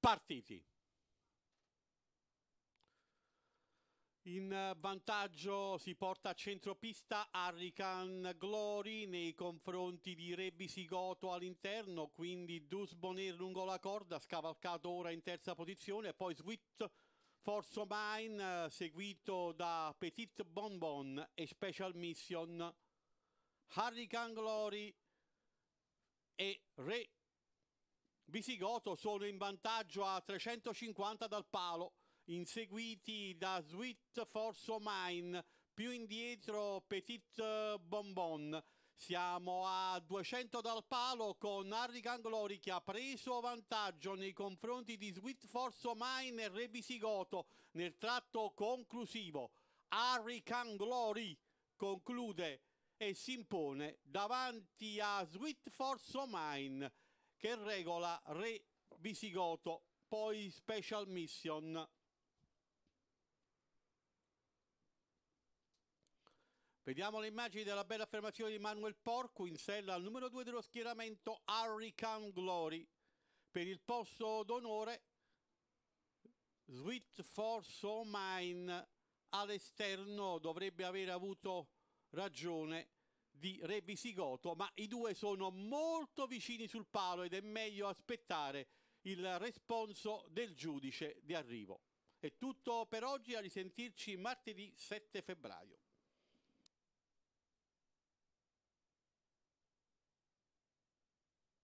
partiti. In vantaggio si porta a centropista Harrican Glory nei confronti di Re Bisigoto all'interno, quindi Dus Bonet lungo la corda, scavalcato ora in terza posizione, poi Sweet Force Mine eh, seguito da Petit Bonbon e Special Mission. Hurricane Glory e Re Visigoto sono in vantaggio a 350 dal palo, inseguiti da Sweet Force Mine, più indietro Petit Bonbon. Siamo a 200 dal palo con Harry Canglori che ha preso vantaggio nei confronti di Sweet Force Mine e Re Visigoto nel tratto conclusivo. Harry Canglori conclude e si impone davanti a Sweet Force Mine che regola re visigoto, poi special mission. Vediamo le immagini della bella affermazione di Manuel Porcu in sella al numero 2 dello schieramento Hurricane Glory. Per il posto d'onore Sweet Force So Mine all'esterno dovrebbe aver avuto ragione di Re Visigoto, ma i due sono molto vicini sul palo ed è meglio aspettare il responso del giudice di arrivo. È tutto per oggi, a risentirci martedì 7 febbraio.